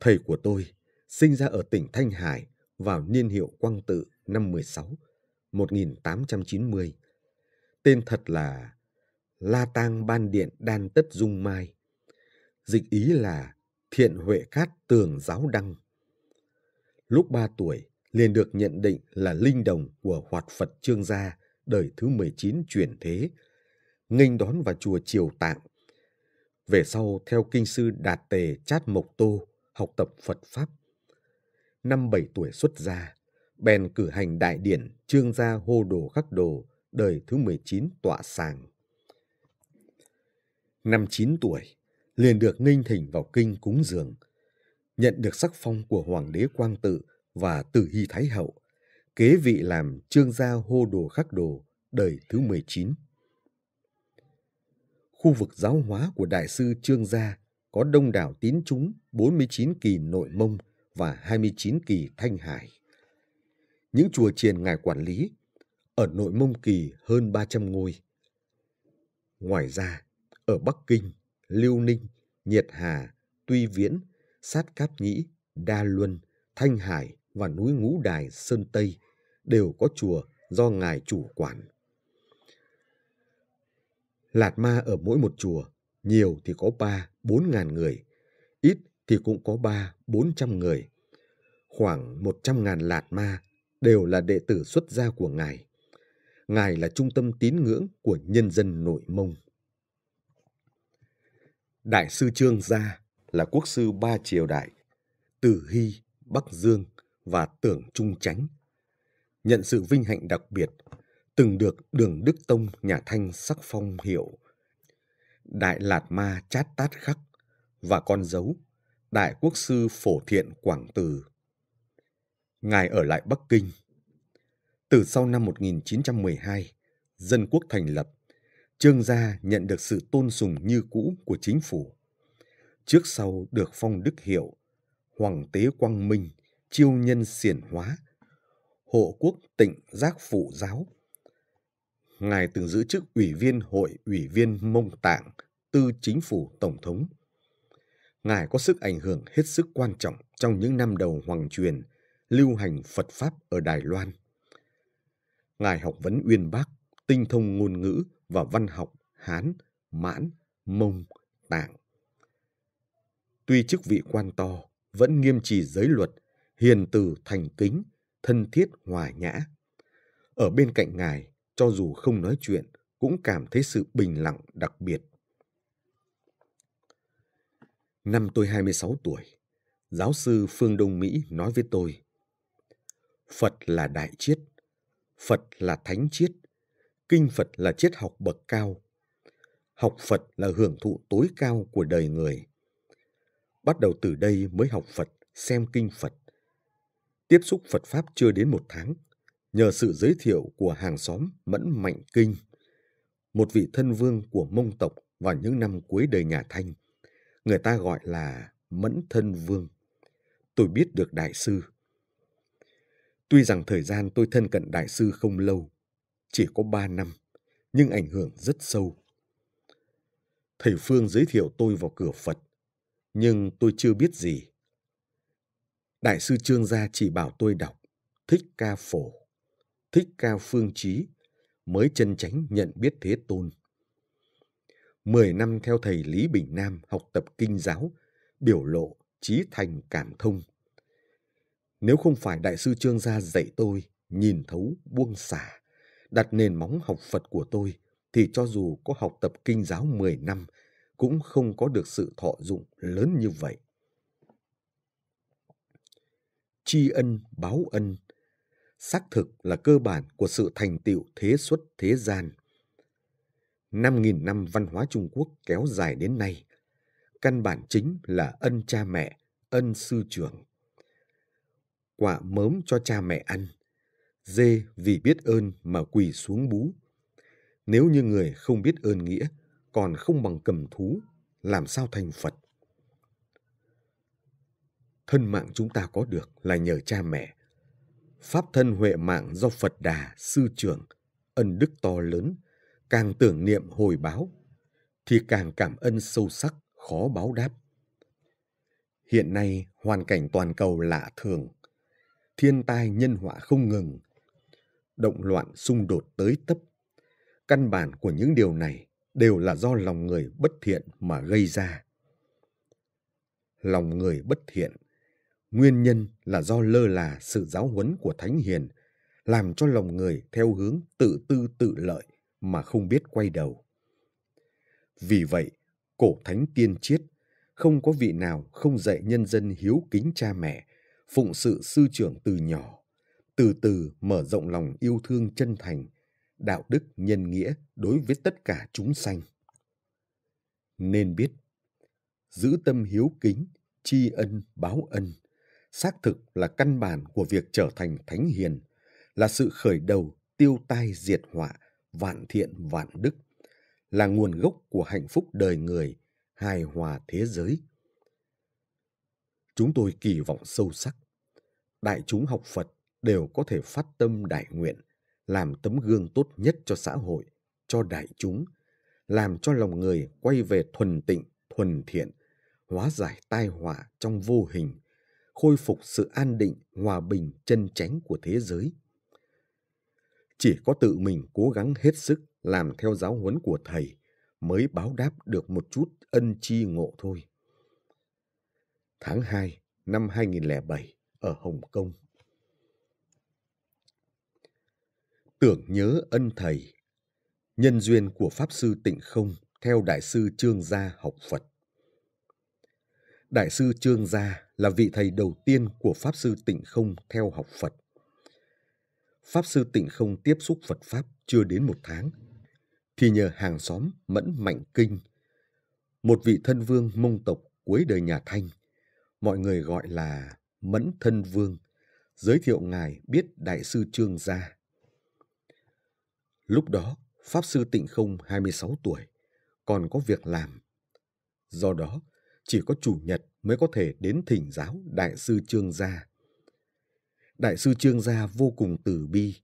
Thầy của tôi sinh ra ở tỉnh Thanh Hải vào niên hiệu Quang Tự năm 16, 1890. Tên thật là La Tang Ban Điện Đan Tất Dung Mai, dịch ý là thiện huệ cát tường giáo đăng. Lúc 3 tuổi, liền được nhận định là linh đồng của hoạt Phật Trương Gia, đời thứ 19 chuyển thế, nghênh đón vào chùa Triều Tạng. Về sau, theo kinh sư Đạt Tề Chát Mộc Tô, học tập Phật Pháp. Năm 7 tuổi xuất gia, bèn cử hành đại điển Trương Gia Hô Đồ Khắc Đồ, đời thứ 19 tọa sàng. Năm 9 tuổi, liền được ninh thỉnh vào kinh cúng dường. Nhận được sắc phong của Hoàng đế Quang Tự và Tử Hy Thái Hậu, kế vị làm trương gia hô đồ khắc đồ đời thứ 19. Khu vực giáo hóa của Đại sư Trương Gia có đông đảo tín chúng 49 kỳ nội mông và 29 kỳ thanh hải. Những chùa triền ngài quản lý, ở nội mông kỳ hơn 300 ngôi. Ngoài ra, ở Bắc Kinh, Lưu Ninh, Nhiệt Hà, Tuy Viễn, Sát Cáp Nhĩ, Đa Luân, Thanh Hải và núi Ngũ Đài Sơn Tây đều có chùa do ngài chủ quản. Lạt Ma ở mỗi một chùa, nhiều thì có ba, bốn ngàn người, ít thì cũng có ba, bốn trăm người. Khoảng một trăm ngàn Lạt Ma đều là đệ tử xuất gia của ngài. Ngài là trung tâm tín ngưỡng của nhân dân nội mông. Đại sư Trương Gia là quốc sư ba triều đại, Tử Hy, Bắc Dương và Tưởng Trung Chánh. Nhận sự vinh hạnh đặc biệt, từng được Đường Đức Tông nhà Thanh sắc phong hiệu Đại Lạt Ma Chát Tát Khắc và con dấu Đại Quốc sư Phổ Thiện Quảng Từ. Ngài ở lại Bắc Kinh. Từ sau năm 1912, dân quốc thành lập, Trương gia nhận được sự tôn sùng như cũ của chính phủ. Trước sau được phong đức hiệu, hoàng tế quang minh, chiêu nhân xiển hóa, hộ quốc tịnh giác phụ giáo. Ngài từng giữ chức ủy viên hội ủy viên Mông Tạng, tư chính phủ tổng thống. Ngài có sức ảnh hưởng hết sức quan trọng trong những năm đầu hoàng truyền, lưu hành Phật Pháp ở Đài Loan. Ngài học vấn uyên bác, tinh thông ngôn ngữ, và văn học Hán, Mãn, Mông, Tạng. Tuy chức vị quan to, vẫn nghiêm trì giới luật, hiền từ thành kính, thân thiết hòa nhã. Ở bên cạnh ngài, cho dù không nói chuyện, cũng cảm thấy sự bình lặng đặc biệt. Năm tôi 26 tuổi, giáo sư Phương Đông Mỹ nói với tôi, Phật là đại triết, Phật là thánh triết, kinh Phật là triết học bậc cao. Học Phật là hưởng thụ tối cao của đời người. Bắt đầu từ đây mới học Phật, xem kinh Phật. Tiếp xúc Phật Pháp chưa đến một tháng, nhờ sự giới thiệu của hàng xóm Mẫn Mạnh Kinh, một vị thân vương của Mông tộc vào những năm cuối đời nhà Thanh, người ta gọi là Mẫn Thân Vương. Tôi biết được Đại Sư. Tuy rằng thời gian tôi thân cận Đại Sư không lâu, chỉ có 3 năm, nhưng ảnh hưởng rất sâu. Thầy Phương giới thiệu tôi vào cửa Phật, nhưng tôi chưa biết gì. Đại sư Trương Gia chỉ bảo tôi đọc, thích ca phổ, thích ca phương trí, mới chân chánh nhận biết Thế Tôn. Mười năm theo thầy Lý Bình Nam học tập kinh giáo, biểu lộ, trí thành cảm thông. Nếu không phải đại sư Trương Gia dạy tôi, nhìn thấu buông xả đặt nền móng học Phật của tôi thì cho dù có học tập kinh giáo 10 năm cũng không có được sự thọ dụng lớn như vậy. Tri ân báo ân xác thực là cơ bản của sự thành tựu thế xuất thế gian. 5.000 năm văn hóa Trung Quốc kéo dài đến nay, căn bản chính là ân cha mẹ, ân sư trưởng. Quả mớm cho cha mẹ ăn, dê vì biết ơn mà quỳ xuống bú. Nếu như người không biết ơn nghĩa, còn không bằng cầm thú, làm sao thành Phật? Thân mạng chúng ta có được là nhờ cha mẹ. Pháp thân huệ mạng do Phật Đà, Sư trưởng, ân đức to lớn, càng tưởng niệm hồi báo, thì càng cảm ơn sâu sắc, khó báo đáp. Hiện nay, hoàn cảnh toàn cầu lạ thường. Thiên tai nhân họa không ngừng, động loạn xung đột tới tấp. Căn bản của những điều này đều là do lòng người bất thiện mà gây ra. Lòng người bất thiện, nguyên nhân là do lơ là sự giáo huấn của Thánh Hiền, làm cho lòng người theo hướng tự tư tự lợi mà không biết quay đầu. Vì vậy, cổ thánh tiên triết, không có vị nào không dạy nhân dân hiếu kính cha mẹ, phụng sự sư trưởng từ nhỏ từ từ mở rộng lòng yêu thương chân thành, đạo đức nhân nghĩa đối với tất cả chúng sanh. Nên biết, giữ tâm hiếu kính, tri ân báo ân, xác thực là căn bản của việc trở thành thánh hiền, là sự khởi đầu tiêu tai diệt họa, vạn thiện vạn đức, là nguồn gốc của hạnh phúc đời người, hài hòa thế giới. Chúng tôi kỳ vọng sâu sắc, đại chúng học Phật đều có thể phát tâm đại nguyện, làm tấm gương tốt nhất cho xã hội, cho đại chúng, làm cho lòng người quay về thuần tịnh, thuần thiện, hóa giải tai họa trong vô hình, khôi phục sự an định, hòa bình chân chánh của thế giới. Chỉ có tự mình cố gắng hết sức làm theo giáo huấn của thầy mới báo đáp được một chút ân chi ngộ thôi. Tháng 2 năm 2007 ở Hồng Kông Tưởng nhớ ân thầy Nhân duyên của Pháp Sư Tịnh Không theo Đại sư Trương Gia học Phật Đại sư Trương Gia là vị thầy đầu tiên của Pháp Sư Tịnh Không theo học Phật. Pháp Sư Tịnh Không tiếp xúc Phật Pháp chưa đến một tháng, thì nhờ hàng xóm Mẫn Mạnh Kinh, một vị thân vương mông tộc cuối đời nhà Thanh, mọi người gọi là Mẫn Thân Vương, giới thiệu ngài biết Đại sư Trương Gia. Lúc đó, Pháp Sư Tịnh Không 26 tuổi, còn có việc làm. Do đó, chỉ có chủ nhật mới có thể đến thỉnh giáo Đại sư Trương Gia. Đại sư Trương Gia vô cùng từ bi,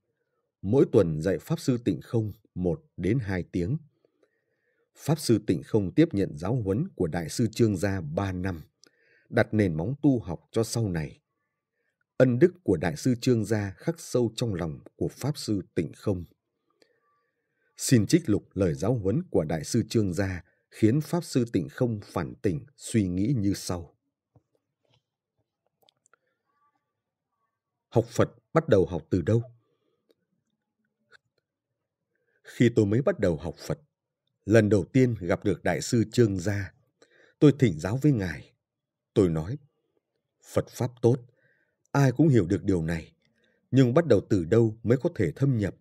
mỗi tuần dạy Pháp Sư Tịnh Không một đến hai tiếng. Pháp Sư Tịnh Không tiếp nhận giáo huấn của Đại sư Trương Gia ba năm, đặt nền móng tu học cho sau này. Ân đức của Đại sư Trương Gia khắc sâu trong lòng của Pháp Sư Tịnh Không. Xin trích lục lời giáo huấn của Đại sư Trương Gia khiến Pháp sư tịnh không phản tỉnh suy nghĩ như sau. Học Phật bắt đầu học từ đâu? Khi tôi mới bắt đầu học Phật, lần đầu tiên gặp được Đại sư Trương Gia, tôi thỉnh giáo với Ngài. Tôi nói, Phật Pháp tốt, ai cũng hiểu được điều này, nhưng bắt đầu từ đâu mới có thể thâm nhập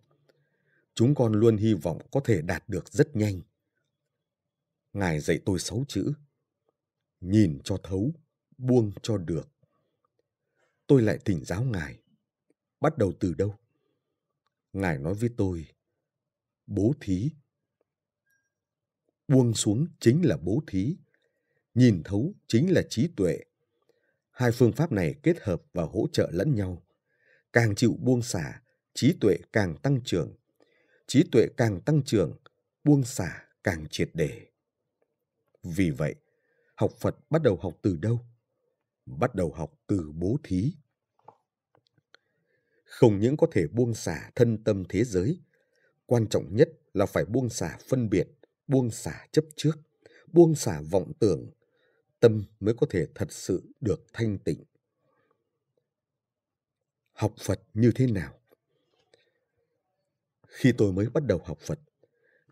chúng con luôn hy vọng có thể đạt được rất nhanh. Ngài dạy tôi sáu chữ. Nhìn cho thấu, buông cho được. Tôi lại thỉnh giáo Ngài. Bắt đầu từ đâu? Ngài nói với tôi, bố thí. Buông xuống chính là bố thí. Nhìn thấu chính là trí tuệ. Hai phương pháp này kết hợp và hỗ trợ lẫn nhau. Càng chịu buông xả, trí tuệ càng tăng trưởng trí tuệ càng tăng trưởng, buông xả càng triệt để. Vì vậy, học Phật bắt đầu học từ đâu? Bắt đầu học từ bố thí. Không những có thể buông xả thân tâm thế giới, quan trọng nhất là phải buông xả phân biệt, buông xả chấp trước, buông xả vọng tưởng, tâm mới có thể thật sự được thanh tịnh. Học Phật như thế nào? Khi tôi mới bắt đầu học Phật,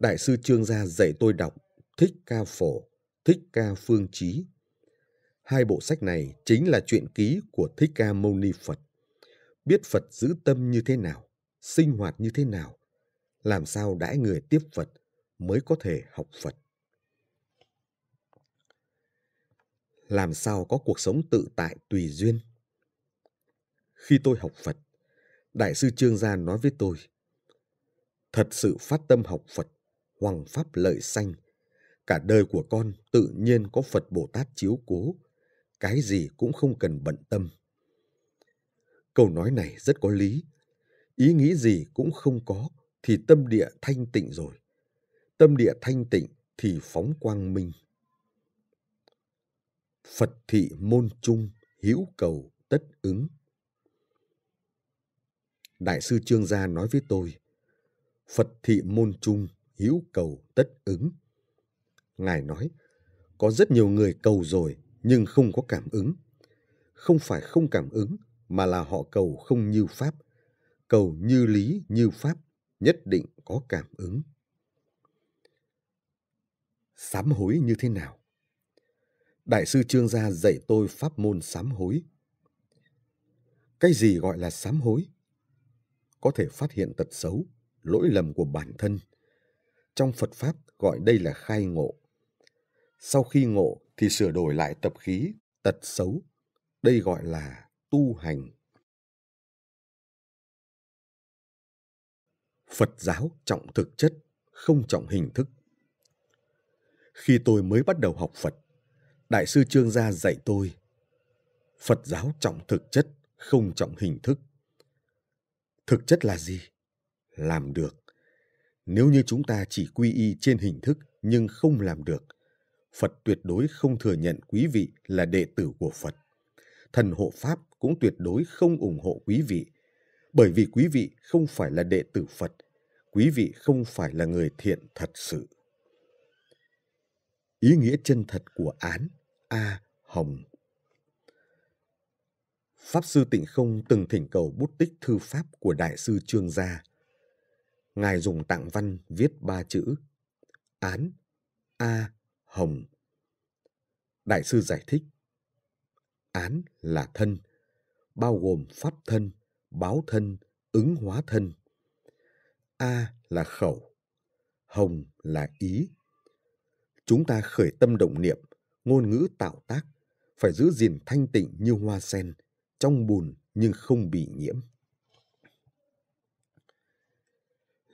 Đại sư Trương Gia dạy tôi đọc Thích Ca Phổ, Thích Ca Phương Chí. Hai bộ sách này chính là truyện ký của Thích Ca Mâu Ni Phật. Biết Phật giữ tâm như thế nào, sinh hoạt như thế nào, làm sao đãi người tiếp Phật mới có thể học Phật. Làm sao có cuộc sống tự tại tùy duyên. Khi tôi học Phật, Đại sư Trương Gia nói với tôi – thật sự phát tâm học Phật, hoằng pháp lợi sanh. Cả đời của con tự nhiên có Phật Bồ Tát chiếu cố, cái gì cũng không cần bận tâm. Câu nói này rất có lý, ý nghĩ gì cũng không có thì tâm địa thanh tịnh rồi. Tâm địa thanh tịnh thì phóng quang minh. Phật thị môn trung, hữu cầu tất ứng. Đại sư Trương Gia nói với tôi, Phật thị môn trung, hữu cầu tất ứng. Ngài nói, có rất nhiều người cầu rồi nhưng không có cảm ứng. Không phải không cảm ứng mà là họ cầu không như pháp. Cầu như lý như pháp nhất định có cảm ứng. Sám hối như thế nào? Đại sư Trương Gia dạy tôi pháp môn sám hối. Cái gì gọi là sám hối? Có thể phát hiện tật xấu, lỗi lầm của bản thân. Trong Phật Pháp gọi đây là khai ngộ. Sau khi ngộ thì sửa đổi lại tập khí, tật xấu. Đây gọi là tu hành. Phật giáo trọng thực chất, không trọng hình thức. Khi tôi mới bắt đầu học Phật, Đại sư Trương Gia dạy tôi Phật giáo trọng thực chất, không trọng hình thức. Thực chất là gì? làm được nếu như chúng ta chỉ quy y trên hình thức nhưng không làm được phật tuyệt đối không thừa nhận quý vị là đệ tử của phật thần hộ pháp cũng tuyệt đối không ủng hộ quý vị bởi vì quý vị không phải là đệ tử phật quý vị không phải là người thiện thật sự ý nghĩa chân thật của án a hồng pháp sư tịnh không từng thỉnh cầu bút tích thư pháp của đại sư trương gia ngài dùng tạng văn viết ba chữ án a hồng đại sư giải thích án là thân bao gồm pháp thân báo thân ứng hóa thân a là khẩu hồng là ý chúng ta khởi tâm động niệm ngôn ngữ tạo tác phải giữ gìn thanh tịnh như hoa sen trong bùn nhưng không bị nhiễm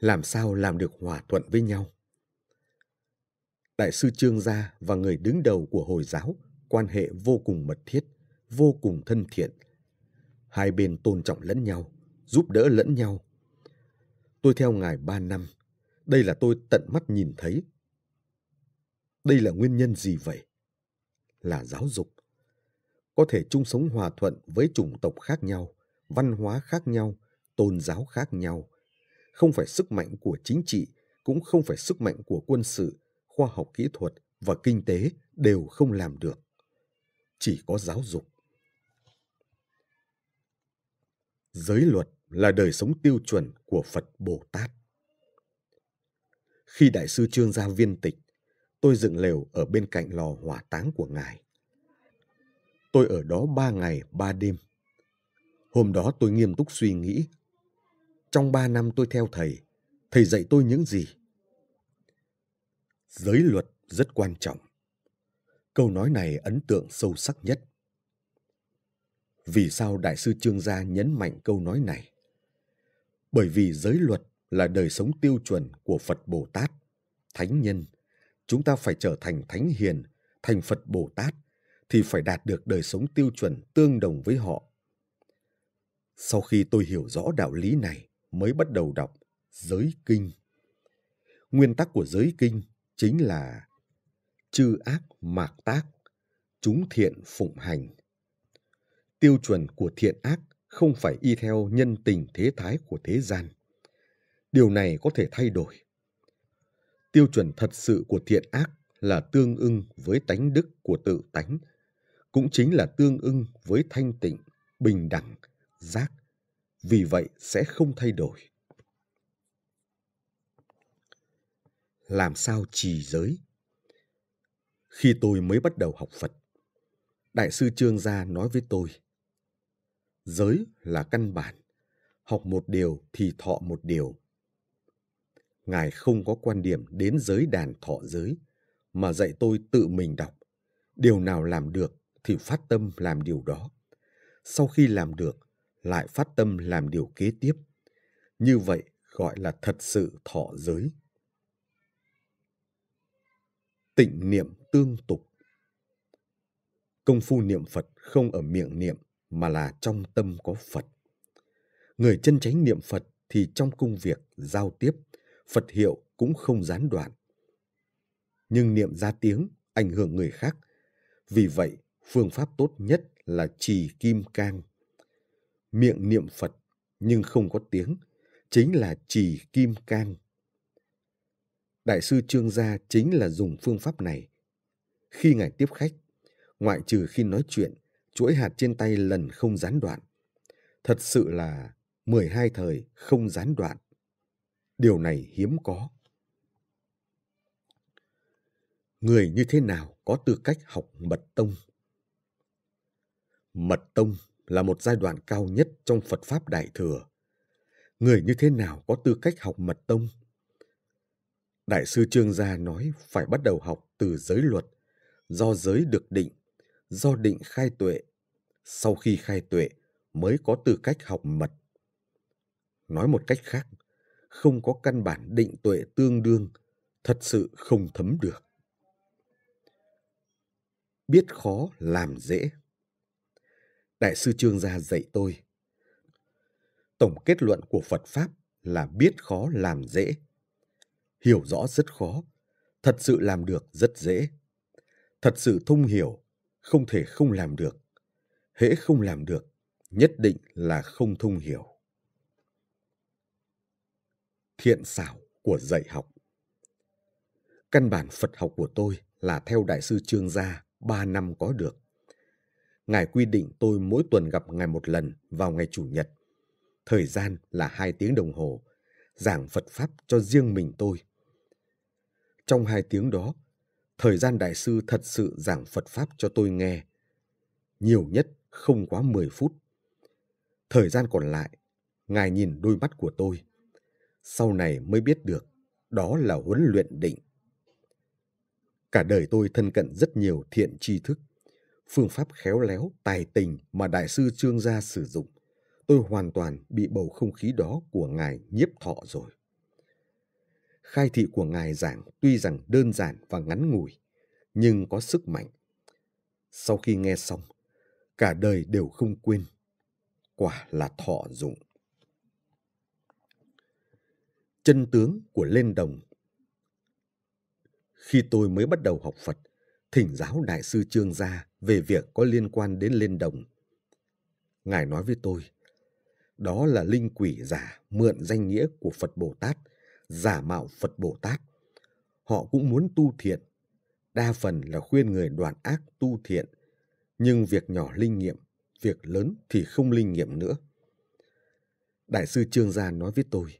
làm sao làm được hòa thuận với nhau. Đại sư Trương Gia và người đứng đầu của Hồi giáo quan hệ vô cùng mật thiết, vô cùng thân thiện. Hai bên tôn trọng lẫn nhau, giúp đỡ lẫn nhau. Tôi theo ngài ba năm, đây là tôi tận mắt nhìn thấy. Đây là nguyên nhân gì vậy? Là giáo dục. Có thể chung sống hòa thuận với chủng tộc khác nhau, văn hóa khác nhau, tôn giáo khác nhau, không phải sức mạnh của chính trị, cũng không phải sức mạnh của quân sự, khoa học kỹ thuật và kinh tế đều không làm được. Chỉ có giáo dục. Giới luật là đời sống tiêu chuẩn của Phật Bồ Tát. Khi Đại sư Trương gia viên tịch, tôi dựng lều ở bên cạnh lò hỏa táng của Ngài. Tôi ở đó ba ngày, ba đêm. Hôm đó tôi nghiêm túc suy nghĩ trong ba năm tôi theo thầy, thầy dạy tôi những gì? Giới luật rất quan trọng. Câu nói này ấn tượng sâu sắc nhất. Vì sao Đại sư Trương Gia nhấn mạnh câu nói này? Bởi vì giới luật là đời sống tiêu chuẩn của Phật Bồ Tát, Thánh Nhân. Chúng ta phải trở thành Thánh Hiền, thành Phật Bồ Tát, thì phải đạt được đời sống tiêu chuẩn tương đồng với họ. Sau khi tôi hiểu rõ đạo lý này, mới bắt đầu đọc giới kinh. Nguyên tắc của giới kinh chính là chư ác mạc tác, chúng thiện phụng hành. Tiêu chuẩn của thiện ác không phải y theo nhân tình thế thái của thế gian. Điều này có thể thay đổi. Tiêu chuẩn thật sự của thiện ác là tương ưng với tánh đức của tự tánh, cũng chính là tương ưng với thanh tịnh, bình đẳng, giác vì vậy sẽ không thay đổi. Làm sao trì giới? Khi tôi mới bắt đầu học Phật, Đại sư Trương Gia nói với tôi, giới là căn bản, học một điều thì thọ một điều. Ngài không có quan điểm đến giới đàn thọ giới, mà dạy tôi tự mình đọc. Điều nào làm được thì phát tâm làm điều đó. Sau khi làm được lại phát tâm làm điều kế tiếp. Như vậy gọi là thật sự thọ giới. Tịnh niệm tương tục Công phu niệm Phật không ở miệng niệm mà là trong tâm có Phật. Người chân chánh niệm Phật thì trong công việc giao tiếp, Phật hiệu cũng không gián đoạn. Nhưng niệm ra tiếng ảnh hưởng người khác. Vì vậy, phương pháp tốt nhất là trì kim cang miệng niệm Phật nhưng không có tiếng, chính là trì kim cang. Đại sư Trương Gia chính là dùng phương pháp này. Khi ngài tiếp khách, ngoại trừ khi nói chuyện, chuỗi hạt trên tay lần không gián đoạn. Thật sự là 12 thời không gián đoạn. Điều này hiếm có. Người như thế nào có tư cách học mật tông? Mật tông là một giai đoạn cao nhất trong Phật Pháp Đại Thừa. Người như thế nào có tư cách học mật tông? Đại sư Trương Gia nói phải bắt đầu học từ giới luật, do giới được định, do định khai tuệ. Sau khi khai tuệ mới có tư cách học mật. Nói một cách khác, không có căn bản định tuệ tương đương, thật sự không thấm được. Biết khó làm dễ. Đại sư Trương Gia dạy tôi. Tổng kết luận của Phật Pháp là biết khó làm dễ. Hiểu rõ rất khó, thật sự làm được rất dễ. Thật sự thông hiểu, không thể không làm được. Hễ không làm được, nhất định là không thông hiểu. Thiện xảo của dạy học Căn bản Phật học của tôi là theo Đại sư Trương Gia, ba năm có được ngài quy định tôi mỗi tuần gặp ngài một lần vào ngày chủ nhật. Thời gian là hai tiếng đồng hồ, giảng Phật Pháp cho riêng mình tôi. Trong hai tiếng đó, thời gian đại sư thật sự giảng Phật Pháp cho tôi nghe. Nhiều nhất không quá mười phút. Thời gian còn lại, ngài nhìn đôi mắt của tôi. Sau này mới biết được, đó là huấn luyện định. Cả đời tôi thân cận rất nhiều thiện tri thức phương pháp khéo léo, tài tình mà đại sư Trương Gia sử dụng. Tôi hoàn toàn bị bầu không khí đó của ngài nhiếp thọ rồi. Khai thị của ngài giảng tuy rằng đơn giản và ngắn ngủi, nhưng có sức mạnh. Sau khi nghe xong, cả đời đều không quên. Quả là thọ dụng. Chân tướng của lên đồng Khi tôi mới bắt đầu học Phật, thỉnh giáo Đại sư Trương Gia về việc có liên quan đến lên đồng. Ngài nói với tôi, đó là linh quỷ giả mượn danh nghĩa của Phật Bồ Tát, giả mạo Phật Bồ Tát. Họ cũng muốn tu thiện, đa phần là khuyên người đoạn ác tu thiện, nhưng việc nhỏ linh nghiệm, việc lớn thì không linh nghiệm nữa. Đại sư Trương Gia nói với tôi,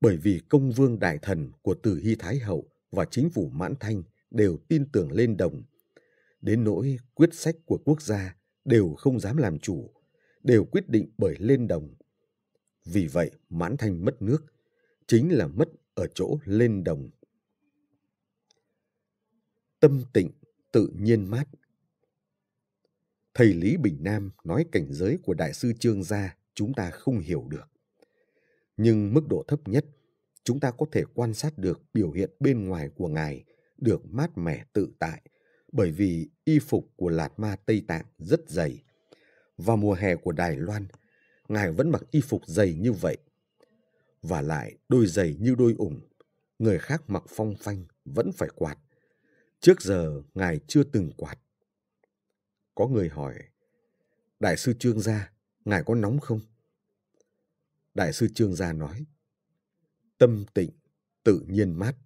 bởi vì công vương đại thần của Từ Hy Thái Hậu và chính phủ Mãn Thanh đều tin tưởng lên đồng đến nỗi quyết sách của quốc gia đều không dám làm chủ, đều quyết định bởi lên đồng. Vì vậy, mãn thanh mất nước, chính là mất ở chỗ lên đồng. Tâm tịnh, tự nhiên mát. Thầy Lý Bình Nam nói cảnh giới của Đại sư Trương Gia chúng ta không hiểu được. Nhưng mức độ thấp nhất, chúng ta có thể quan sát được biểu hiện bên ngoài của Ngài được mát mẻ tự tại bởi vì y phục của lạt ma Tây Tạng rất dày. Vào mùa hè của Đài Loan, ngài vẫn mặc y phục dày như vậy. Và lại đôi giày như đôi ủng, người khác mặc phong phanh vẫn phải quạt. Trước giờ ngài chưa từng quạt. Có người hỏi, Đại sư Trương Gia, ngài có nóng không? Đại sư Trương Gia nói, tâm tịnh, tự nhiên mát.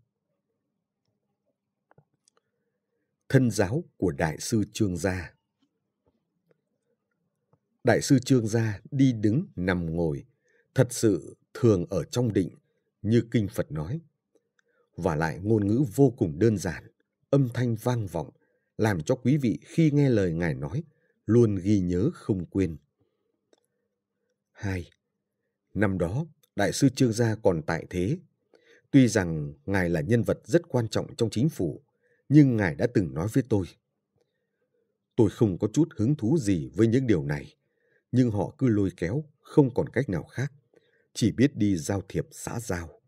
thân giáo của Đại sư Trương Gia. Đại sư Trương Gia đi đứng nằm ngồi, thật sự thường ở trong định, như Kinh Phật nói. Và lại ngôn ngữ vô cùng đơn giản, âm thanh vang vọng, làm cho quý vị khi nghe lời Ngài nói, luôn ghi nhớ không quên. Hai Năm đó, Đại sư Trương Gia còn tại thế. Tuy rằng Ngài là nhân vật rất quan trọng trong chính phủ, nhưng ngài đã từng nói với tôi. Tôi không có chút hứng thú gì với những điều này, nhưng họ cứ lôi kéo, không còn cách nào khác, chỉ biết đi giao thiệp xã giao.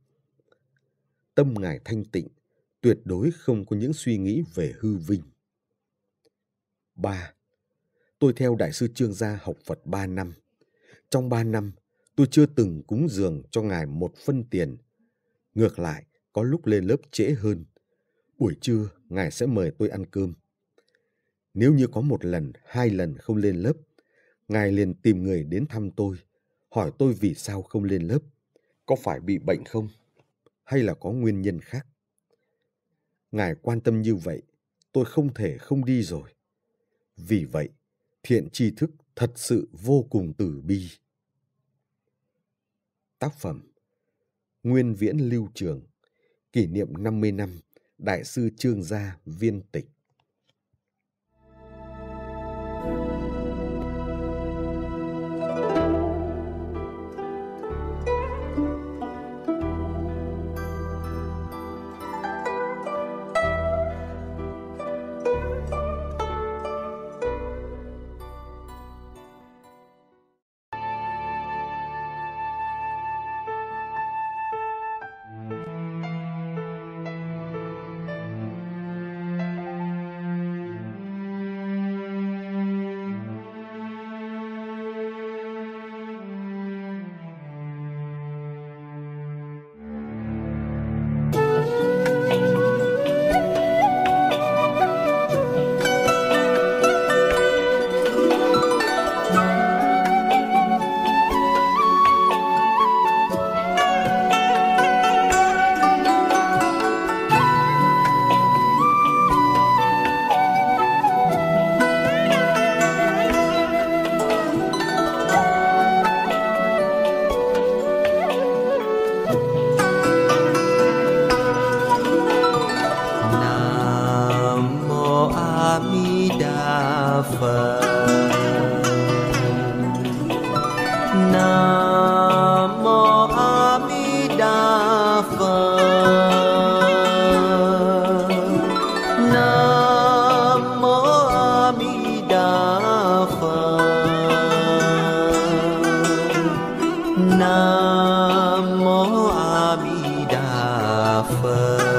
Tâm ngài thanh tịnh, tuyệt đối không có những suy nghĩ về hư vinh. ba Tôi theo Đại sư Trương Gia học Phật ba năm. Trong ba năm, tôi chưa từng cúng dường cho ngài một phân tiền. Ngược lại, có lúc lên lớp trễ hơn. Buổi trưa, ngài sẽ mời tôi ăn cơm. Nếu như có một lần, hai lần không lên lớp, ngài liền tìm người đến thăm tôi, hỏi tôi vì sao không lên lớp, có phải bị bệnh không, hay là có nguyên nhân khác. Ngài quan tâm như vậy, tôi không thể không đi rồi. Vì vậy, thiện tri thức thật sự vô cùng từ bi. Tác phẩm Nguyên viễn lưu trường Kỷ niệm 50 năm Đại sư Trương Gia Viên Tịch. 阿弥陀佛。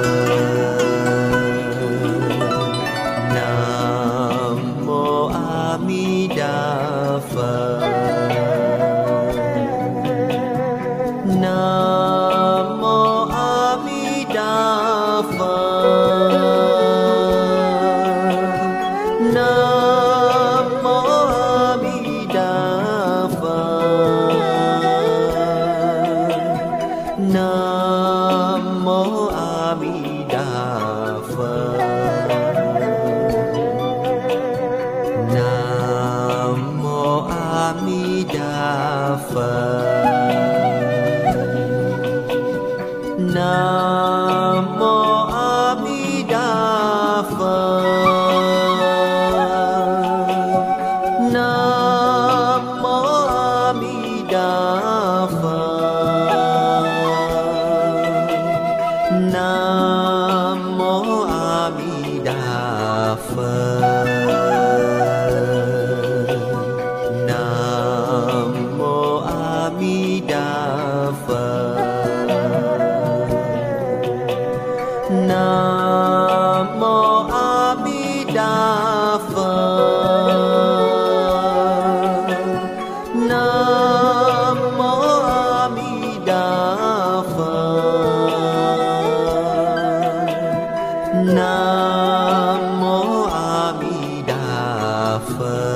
But.